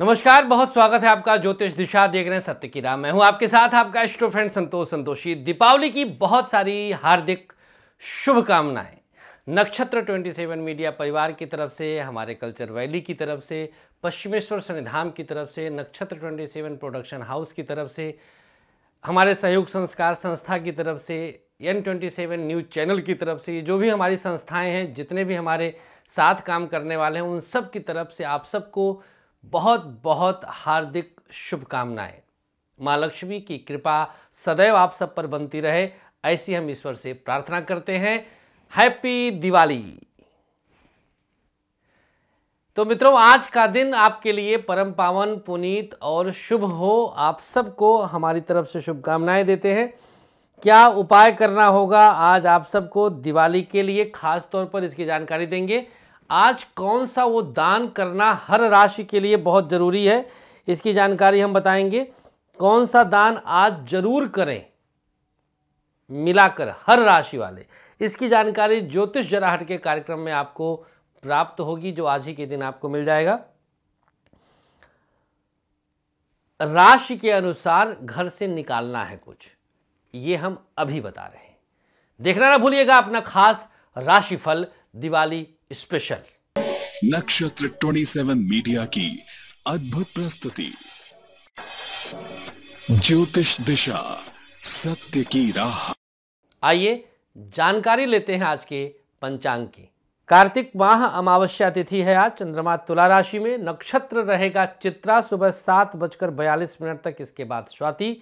नमस्कार बहुत स्वागत है आपका ज्योतिष दिशा देख रहे हैं सत्य की राम मैं हूं आपके साथ आपका एस्ट्रो फ्रेंड संतोष संतोषी दीपावली की बहुत सारी हार्दिक शुभकामनाएं नक्षत्र 27 मीडिया परिवार की तरफ से हमारे कल्चर वैली की तरफ से पश्चिमेश्वर सनिधाम की तरफ से नक्षत्र 27 प्रोडक्शन हाउस की तरफ से हमारे सहयोग संस्कार संस्था की तरफ से N twenty seven news channel की तरफ से जो भी हमारी संस्थाएँ हैं जितने भी हमारे साथ काम करने वाले हैं उन सब की तरफ से आप सबको बहुत बहुत हार्दिक शुभकामनाएं माँ लक्ष्मी की कृपा सदैव आप सब पर बनती रहे ऐसी हम ईश्वर से प्रार्थना करते हैं हैप्पी दिवाली तो मित्रों आज का दिन आपके लिए परम पावन पुनीत और शुभ हो आप सबको हमारी तरफ से शुभकामनाएं देते हैं क्या उपाय करना होगा आज आप सबको दिवाली के लिए खास तौर पर इसकी जानकारी देंगे आज कौन सा वो दान करना हर राशि के लिए बहुत ज़रूरी है इसकी जानकारी हम बताएंगे कौन सा दान आज जरूर करें मिलाकर हर राशि वाले इसकी जानकारी ज्योतिष जराहट के कार्यक्रम में आपको प्राप्त होगी जो आज ही के दिन आपको मिल जाएगा राशि के अनुसार घर से निकालना है कुछ ये हम अभी बता रहे हैं देखना ना भूलिएगा अपना खास राशिफल दिवाली स्पेशल नक्षत्र 27 मीडिया की अद्भुत प्रस्तुति ज्योतिष दिशा सत्य की राह आइए जानकारी लेते हैं आज के पंचांग की कार्तिक माह अमावस्या तिथि है आज चंद्रमा तुला राशि में नक्षत्र रहेगा चित्रा सुबह सात बजकर बयालीस मिनट तक इसके बाद स्वाति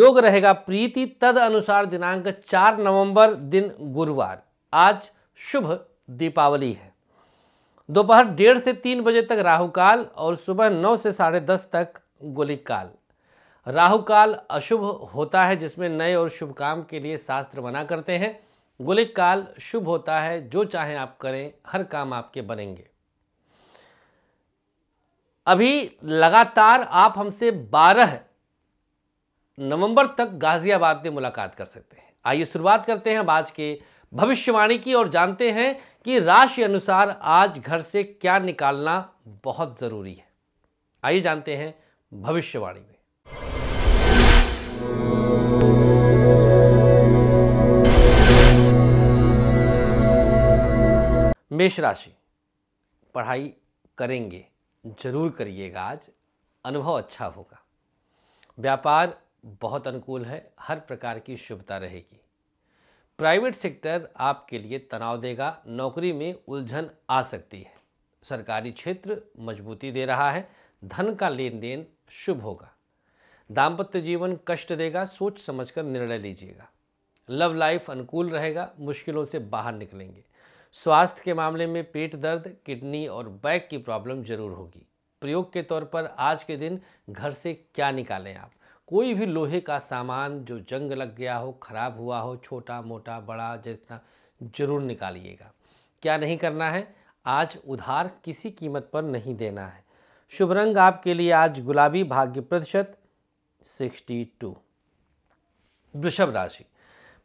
योग रहेगा प्रीति तद अनुसार दिनांक चार नवंबर दिन गुरुवार आज शुभ दीपावली है दोपहर डेढ़ से तीन बजे तक राहु काल और सुबह नौ से साढ़े दस तक गोलिक काल राहु काल अशुभ होता है जिसमें नए और शुभ काम के लिए शास्त्र मना करते हैं गोलिक काल शुभ होता है जो चाहे आप करें हर काम आपके बनेंगे अभी लगातार आप हमसे बारह नवंबर तक गाजियाबाद में मुलाकात कर सकते हैं आइए शुरुआत करते हैं आज के भविष्यवाणी की और जानते हैं कि राशि अनुसार आज घर से क्या निकालना बहुत ज़रूरी है आइए जानते हैं भविष्यवाणी में मेष राशि पढ़ाई करेंगे जरूर करिएगा आज अनुभव अच्छा होगा व्यापार बहुत अनुकूल है हर प्रकार की शुभता रहेगी प्राइवेट सेक्टर आपके लिए तनाव देगा नौकरी में उलझन आ सकती है सरकारी क्षेत्र मजबूती दे रहा है धन का लेन देन शुभ होगा दाम्पत्य जीवन कष्ट देगा सोच समझकर निर्णय लीजिएगा लव लाइफ अनुकूल रहेगा मुश्किलों से बाहर निकलेंगे स्वास्थ्य के मामले में पेट दर्द किडनी और बैक की प्रॉब्लम जरूर होगी प्रयोग के तौर पर आज के दिन घर से क्या निकालें आप कोई भी लोहे का सामान जो जंग लग गया हो ख़राब हुआ हो छोटा मोटा बड़ा जितना ज़रूर निकालिएगा क्या नहीं करना है आज उधार किसी कीमत पर नहीं देना है शुभ रंग आपके लिए आज गुलाबी भाग्य प्रतिशत सिक्सटी टू वृषभ राशि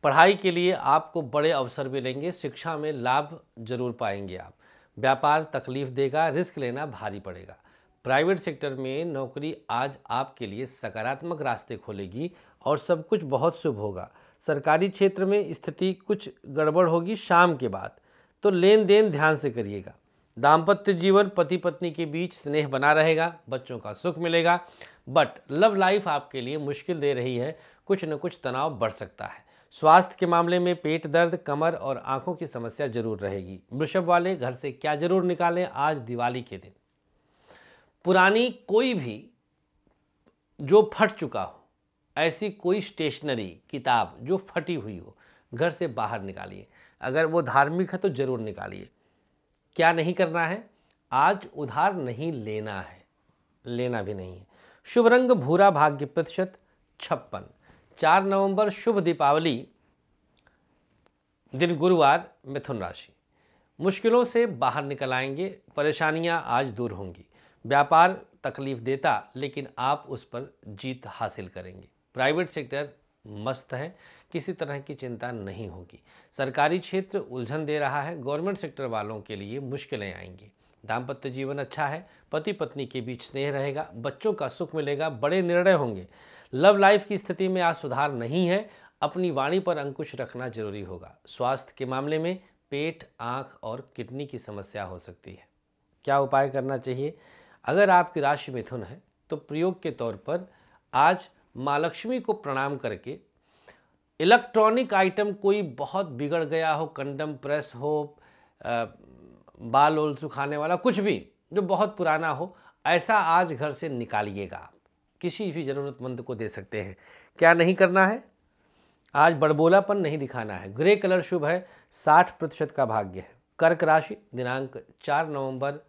पढ़ाई के लिए आपको बड़े अवसर मिलेंगे शिक्षा में लाभ जरूर पाएंगे आप व्यापार तकलीफ देगा रिस्क लेना भारी पड़ेगा प्राइवेट सेक्टर में नौकरी आज आपके लिए सकारात्मक रास्ते खोलेगी और सब कुछ बहुत शुभ होगा सरकारी क्षेत्र में स्थिति कुछ गड़बड़ होगी शाम के बाद तो लेन देन ध्यान से करिएगा दाम्पत्य जीवन पति पत्नी के बीच स्नेह बना रहेगा बच्चों का सुख मिलेगा बट लव लाइफ आपके लिए मुश्किल दे रही है कुछ न कुछ तनाव बढ़ सकता है स्वास्थ्य के मामले में पेट दर्द कमर और आंखों की समस्या जरूर रहेगी वृषभ वाले घर से क्या जरूर निकालें आज दिवाली के दिन पुरानी कोई भी जो फट चुका हो ऐसी कोई स्टेशनरी किताब जो फटी हुई हो घर से बाहर निकालिए अगर वो धार्मिक है तो ज़रूर निकालिए क्या नहीं करना है आज उधार नहीं लेना है लेना भी नहीं है शुभ रंग भूरा भाग्य प्रतिशत छप्पन चार नवंबर शुभ दीपावली दिन गुरुवार मिथुन राशि मुश्किलों से बाहर निकल आएंगे परेशानियां आज दूर होंगी व्यापार तकलीफ देता लेकिन आप उस पर जीत हासिल करेंगे प्राइवेट सेक्टर मस्त है किसी तरह की चिंता नहीं होगी सरकारी क्षेत्र उलझन दे रहा है गवर्नमेंट सेक्टर वालों के लिए मुश्किलें आएंगी दाम्पत्य जीवन अच्छा है पति पत्नी के बीच स्नेह रहेगा बच्चों का सुख मिलेगा बड़े निर्णय होंगे लव लाइफ की स्थिति में आज सुधार नहीं है अपनी वाणी पर अंकुश रखना जरूरी होगा स्वास्थ्य के मामले में पेट आँख और किडनी की समस्या हो सकती है क्या उपाय करना चाहिए अगर आपकी राशि मिथुन है तो प्रयोग के तौर पर आज माँ लक्ष्मी को प्रणाम करके इलेक्ट्रॉनिक आइटम कोई बहुत बिगड़ गया हो कंडम प्रेस हो आ, बाल ओल सुखाने वाला कुछ भी जो बहुत पुराना हो ऐसा आज घर से निकालिएगा आप किसी भी ज़रूरतमंद को दे सकते हैं क्या नहीं करना है आज बड़बोलापन नहीं दिखाना है ग्रे कलर शुभ है साठ प्रतिशत का भाग्य है कर्क राशि दिनांक चार नवंबर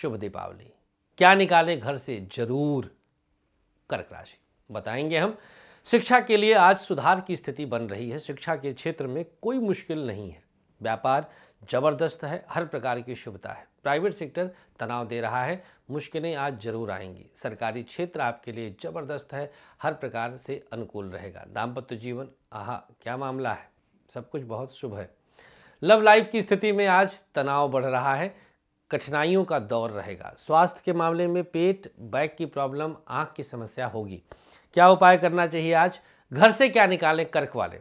शुभ दीपावली क्या निकालें घर से जरूर कर्क राशि बताएंगे हम शिक्षा के लिए आज सुधार की स्थिति बन रही है शिक्षा के क्षेत्र में कोई मुश्किल नहीं है व्यापार जबरदस्त है हर प्रकार की शुभता है प्राइवेट सेक्टर तनाव दे रहा है मुश्किलें आज जरूर आएंगी सरकारी क्षेत्र आपके लिए जबरदस्त है हर प्रकार से अनुकूल रहेगा दाम्पत्य जीवन आह क्या मामला है सब कुछ बहुत शुभ है लव लाइफ की स्थिति में आज तनाव बढ़ रहा है कठिनाइयों का दौर रहेगा स्वास्थ्य के मामले में पेट बैक की प्रॉब्लम आँख की समस्या होगी क्या उपाय करना चाहिए आज घर से क्या निकालें कर्क वाले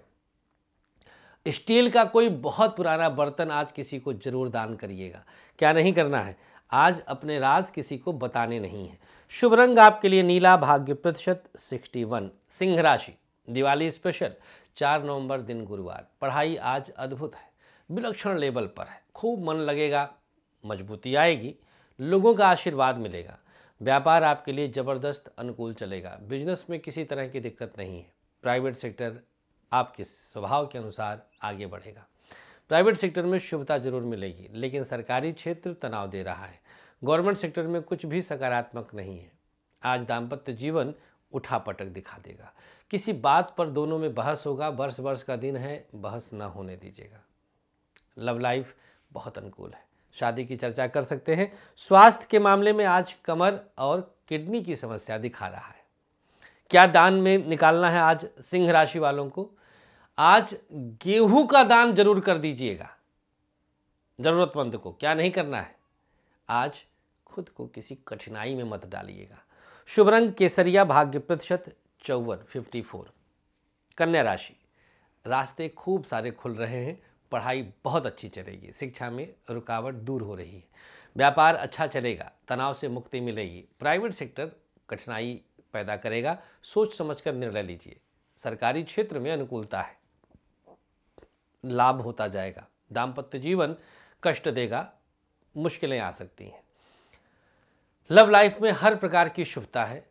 स्टील का कोई बहुत पुराना बर्तन आज किसी को जरूर दान करिएगा क्या नहीं करना है आज अपने राज किसी को बताने नहीं है शुभ रंग आपके लिए नीला भाग्य प्रतिशत 61 सिंह राशि दिवाली स्पेशल 4 नवंबर दिन गुरुवार पढ़ाई आज अद्भुत है विलक्षण लेवल पर है खूब मन लगेगा मजबूती आएगी लोगों का आशीर्वाद मिलेगा व्यापार आपके लिए ज़बरदस्त अनुकूल चलेगा बिजनेस में किसी तरह की दिक्कत नहीं है प्राइवेट सेक्टर आपके स्वभाव के अनुसार आगे बढ़ेगा प्राइवेट सेक्टर में शुभता जरूर मिलेगी लेकिन सरकारी क्षेत्र तनाव दे रहा है गवर्नमेंट सेक्टर में कुछ भी सकारात्मक नहीं है आज दाम्पत्य जीवन उठा पटक दिखा देगा किसी बात पर दोनों में बहस होगा वर्ष वर्ष का दिन है बहस ना होने दीजिएगा लव लाइफ बहुत अनुकूल है शादी की चर्चा कर सकते हैं स्वास्थ्य के मामले में आज कमर और किडनी की समस्या दिखा रहा है क्या दान में निकालना है आज सिंह राशि वालों को आज गेहूं का दान जरूर कर दीजिएगा जरूरतमंद को क्या नहीं करना है आज खुद को किसी कठिनाई में मत डालिएगा शुभ रंग केसरिया भाग्य प्रतिशत चौवन फिफ्टी फोर कन्या राशि रास्ते खूब सारे खुल रहे हैं पढ़ाई बहुत अच्छी चलेगी शिक्षा में रुकावट दूर हो रही है व्यापार अच्छा चलेगा तनाव से मुक्ति मिलेगी प्राइवेट सेक्टर कठिनाई पैदा करेगा सोच समझकर निर्णय लीजिए सरकारी क्षेत्र में अनुकूलता है लाभ होता जाएगा दाम्पत्य जीवन कष्ट देगा मुश्किलें आ सकती हैं लव लाइफ में हर प्रकार की शुभता है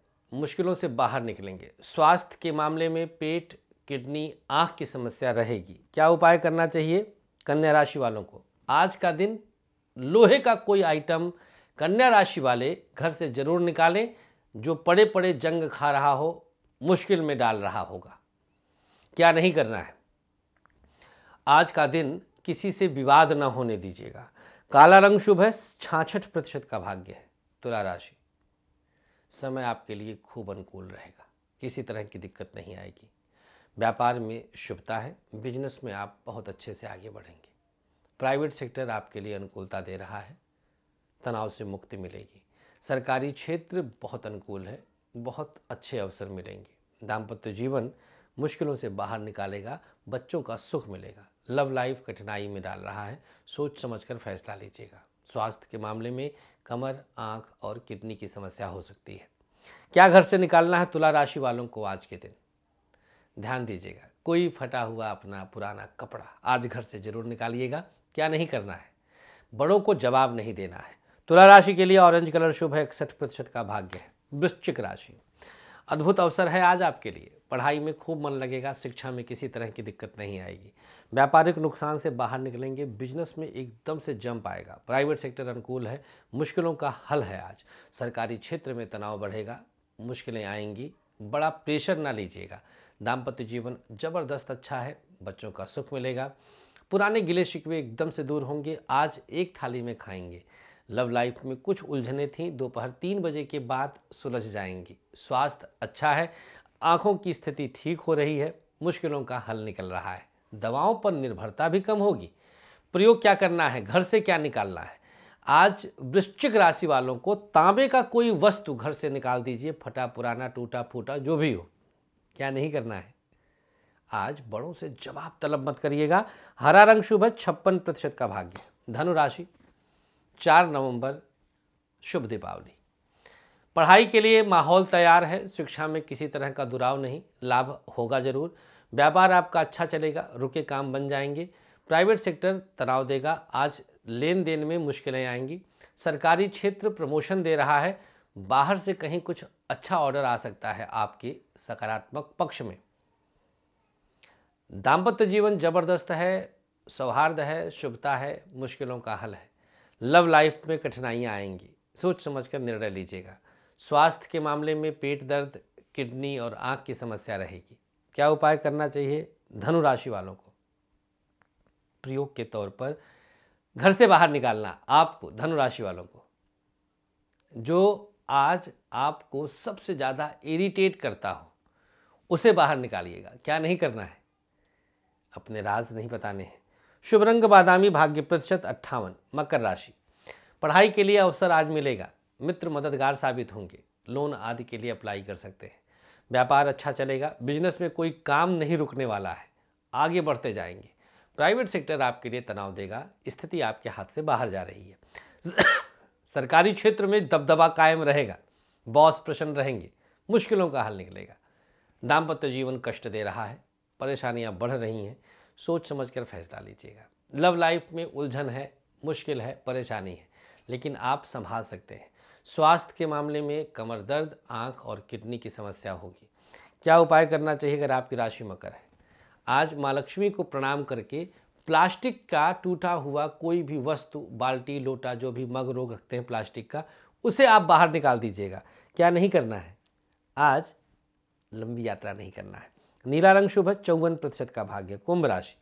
मुश्किलों से बाहर निकलेंगे स्वास्थ्य के मामले में पेट किडनी आँख की समस्या रहेगी क्या उपाय करना चाहिए कन्या राशि वालों को आज का दिन लोहे का कोई आइटम कन्या राशि वाले घर से ज़रूर निकालें जो पड़े पड़े जंग खा रहा हो मुश्किल में डाल रहा होगा क्या नहीं करना है आज का दिन किसी से विवाद न होने दीजिएगा काला रंग शुभ है छाछठ प्रतिशत का भाग्य है तुला राशि समय आपके लिए खूब अनुकूल रहेगा किसी तरह की दिक्कत नहीं आएगी व्यापार में शुभता है बिजनेस में आप बहुत अच्छे से आगे बढ़ेंगे प्राइवेट सेक्टर आपके लिए अनुकूलता दे रहा है तनाव से मुक्ति मिलेगी सरकारी क्षेत्र बहुत अनुकूल है बहुत अच्छे अवसर मिलेंगे दाम्पत्य जीवन मुश्किलों से बाहर निकालेगा बच्चों का सुख मिलेगा लव लाइफ कठिनाई में डाल रहा है सोच समझकर फैसला लीजिएगा स्वास्थ्य के मामले में कमर आंख और किडनी की समस्या हो सकती है क्या घर से निकालना है तुला राशि वालों को आज के दिन ध्यान दीजिएगा कोई फटा हुआ अपना पुराना कपड़ा आज घर से जरूर निकालिएगा क्या नहीं करना है बड़ों को जवाब नहीं देना है तुला राशि के लिए ऑरेंज कलर शुभ है इकसठ प्रतिशत का भाग्य है वृश्चिक राशि अद्भुत अवसर है आज आपके लिए पढ़ाई में खूब मन लगेगा शिक्षा में किसी तरह की दिक्कत नहीं आएगी व्यापारिक नुकसान से बाहर निकलेंगे बिजनेस में एकदम से जंप आएगा प्राइवेट सेक्टर अनुकूल है मुश्किलों का हल है आज सरकारी क्षेत्र में तनाव बढ़ेगा मुश्किलें आएंगी बड़ा प्रेशर ना लीजिएगा दाम्पत्य जीवन जबरदस्त अच्छा है बच्चों का सुख मिलेगा पुराने गिले शिकवे एकदम से दूर होंगे आज एक थाली में खाएंगे लव लाइफ में कुछ उलझने थी दोपहर तीन बजे के बाद सुलझ जाएंगी स्वास्थ्य अच्छा है आंखों की स्थिति ठीक हो रही है मुश्किलों का हल निकल रहा है दवाओं पर निर्भरता भी कम होगी प्रयोग क्या करना है घर से क्या निकालना है आज वृश्चिक राशि वालों को तांबे का कोई वस्तु घर से निकाल दीजिए फटा पुराना टूटा फूटा जो भी हो क्या नहीं करना है आज बड़ों से जवाब तलब मत करिएगा हरा रंग शुभ है छप्पन प्रतिशत का भाग्य धनु राशि चार नवंबर शुभ दीपावली पढ़ाई के लिए माहौल तैयार है शिक्षा में किसी तरह का दुराव नहीं लाभ होगा जरूर व्यापार आपका अच्छा चलेगा रुके काम बन जाएंगे प्राइवेट सेक्टर तनाव देगा आज लेन देन में मुश्किलें आएंगी सरकारी क्षेत्र प्रमोशन दे रहा है बाहर से कहीं कुछ अच्छा ऑर्डर आ सकता है आपके सकारात्मक पक्ष में दाम्पत्य जीवन जबरदस्त है सौहार्द है शुभता है मुश्किलों का हल है लव लाइफ में कठिनाइयाँ आएंगी सोच समझ कर निर्णय लीजिएगा स्वास्थ्य के मामले में पेट दर्द किडनी और आँख की समस्या रहेगी क्या उपाय करना चाहिए धनु राशि वालों को प्रयोग के तौर पर घर से बाहर निकालना आपको धनु राशि वालों को जो आज आपको सबसे ज़्यादा इरिटेट करता हो उसे बाहर निकालिएगा क्या नहीं करना है अपने राज नहीं बताने हैं शुभ रंग बादामी भाग्य प्रतिशत अट्ठावन मकर राशि पढ़ाई के लिए अवसर आज मिलेगा मित्र मददगार साबित होंगे लोन आदि के लिए अप्लाई कर सकते हैं व्यापार अच्छा चलेगा बिजनेस में कोई काम नहीं रुकने वाला है आगे बढ़ते जाएंगे प्राइवेट सेक्टर आपके लिए तनाव देगा स्थिति आपके हाथ से बाहर जा रही है सरकारी क्षेत्र में दबदबा कायम रहेगा बॉस प्रसन्न रहेंगे मुश्किलों का हल निकलेगा दाम्पत्य जीवन कष्ट दे रहा है परेशानियां बढ़ रही हैं सोच समझ कर फैसला लीजिएगा लव लाइफ में उलझन है मुश्किल है परेशानी है लेकिन आप संभाल सकते हैं स्वास्थ्य के मामले में कमर दर्द आँख और किडनी की समस्या होगी क्या उपाय करना चाहिए अगर आपकी राशि मकर है आज माँ लक्ष्मी को प्रणाम करके प्लास्टिक का टूटा हुआ कोई भी वस्तु बाल्टी लोटा जो भी मग रोग रखते हैं प्लास्टिक का उसे आप बाहर निकाल दीजिएगा क्या नहीं करना है आज लंबी यात्रा नहीं करना है नीला रंग शुभ है चौवन प्रतिशत का भाग्य कुंभ राशि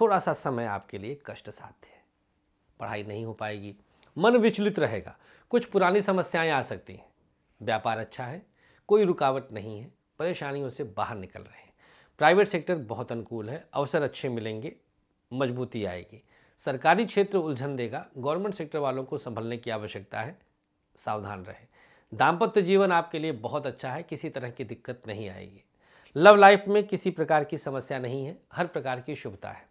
थोड़ा सा समय आपके लिए कष्ट साध्य है पढ़ाई नहीं हो पाएगी मन विचलित रहेगा कुछ पुरानी समस्याएं आ सकती हैं व्यापार अच्छा है कोई रुकावट नहीं है परेशानियों से बाहर निकल रहे हैं प्राइवेट सेक्टर बहुत अनुकूल है अवसर अच्छे मिलेंगे मजबूती आएगी सरकारी क्षेत्र उलझन देगा गवर्नमेंट सेक्टर वालों को संभलने की आवश्यकता है सावधान रहे दाम्पत्य जीवन आपके लिए बहुत अच्छा है किसी तरह की दिक्कत नहीं आएगी लव लाइफ में किसी प्रकार की समस्या नहीं है हर प्रकार की शुभता है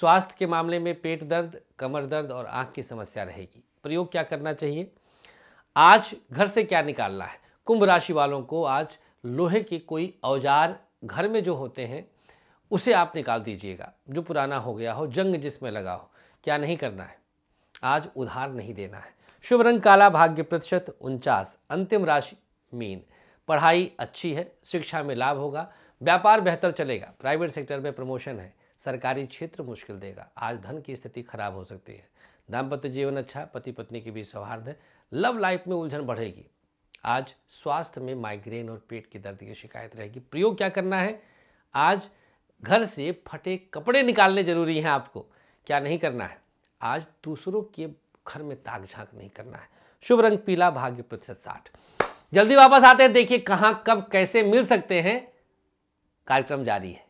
स्वास्थ्य के मामले में पेट दर्द कमर दर्द और आंख की समस्या रहेगी प्रयोग क्या करना चाहिए आज घर से क्या निकालना है कुंभ राशि वालों को आज लोहे के कोई औजार घर में जो होते हैं उसे आप निकाल दीजिएगा जो पुराना हो गया हो जंग जिसमें लगा हो क्या नहीं करना है आज उधार नहीं देना है शुभ रंग काला भाग्य प्रतिशत उनचास अंतिम राशि मीन पढ़ाई अच्छी है शिक्षा में लाभ होगा व्यापार बेहतर चलेगा प्राइवेट सेक्टर में प्रमोशन है सरकारी क्षेत्र मुश्किल देगा आज धन की स्थिति खराब हो सकती है दाम्पत्य जीवन अच्छा पति पत्नी के बीच सौहार्द है लव लाइफ में उलझन बढ़ेगी आज स्वास्थ्य में माइग्रेन और पेट की दर्द की शिकायत रहेगी प्रयोग क्या करना है आज घर से फटे कपड़े निकालने जरूरी हैं आपको क्या नहीं करना है आज दूसरों के घर में ताक झांक नहीं करना है शुभ रंग पीला भाग्य प्रतिशत साठ जल्दी वापस आते हैं देखिए कहाँ कब कैसे मिल सकते हैं कार्यक्रम जारी है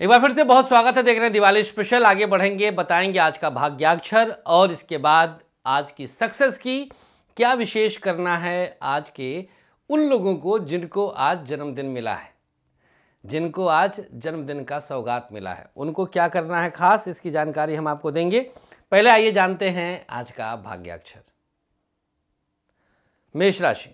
एक बार फिर से बहुत स्वागत है देख रहे हैं दिवाली स्पेशल आगे बढ़ेंगे बताएंगे आज का भाग्याक्षर और इसके बाद आज की सक्सेस की क्या विशेष करना है आज के उन लोगों को जिनको आज जन्मदिन मिला है जिनको आज जन्मदिन का सौगात मिला है उनको क्या करना है खास इसकी जानकारी हम आपको देंगे पहले आइए जानते हैं आज का भाग्याक्षर मेष राशि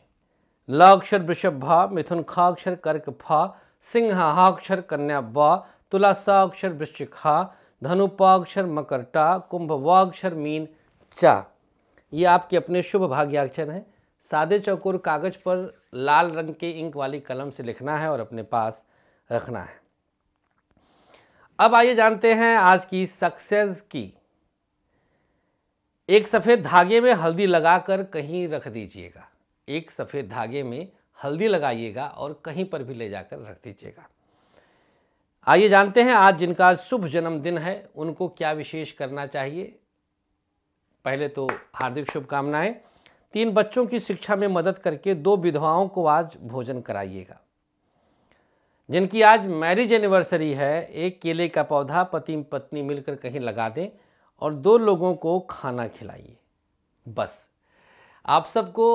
लाक्षर वृषभ भा मिथुन खाक्षर कर्क फ सिंह हाक्षर कन्या ब अक्षर वृश्चिक हा धनुपाक्षर मकर टा कुंभ वाक्षर मीन चा ये आपके अपने शुभ भाग्याक्षर हैं सादे चौकोर कागज पर लाल रंग के इंक वाली कलम से लिखना है और अपने पास रखना है अब आइए जानते हैं आज की सक्सेस की एक सफ़ेद धागे में हल्दी लगाकर कहीं रख दीजिएगा एक सफ़ेद धागे में हल्दी लगाइएगा और कहीं पर भी ले जाकर रख दीजिएगा आइए जानते हैं आज जिनका शुभ जन्मदिन है उनको क्या विशेष करना चाहिए पहले तो हार्दिक शुभकामनाएं तीन बच्चों की शिक्षा में मदद करके दो विधवाओं को आज भोजन कराइएगा जिनकी आज मैरिज एनिवर्सरी है एक केले का पौधा पति पत्नी मिलकर कहीं लगा दें और दो लोगों को खाना खिलाइए बस आप सबको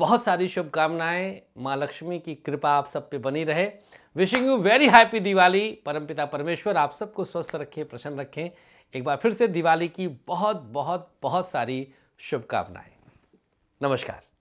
बहुत सारी शुभकामनाएं माँ लक्ष्मी की कृपा आप सब पे बनी रहे wishing you very happy Diwali परमपिता परमेश्वर आप सबको स्वस्थ रखें प्रसन्न रखें एक बार फिर से दिवाली की बहुत बहुत बहुत सारी शुभकामनाएं नमस्कार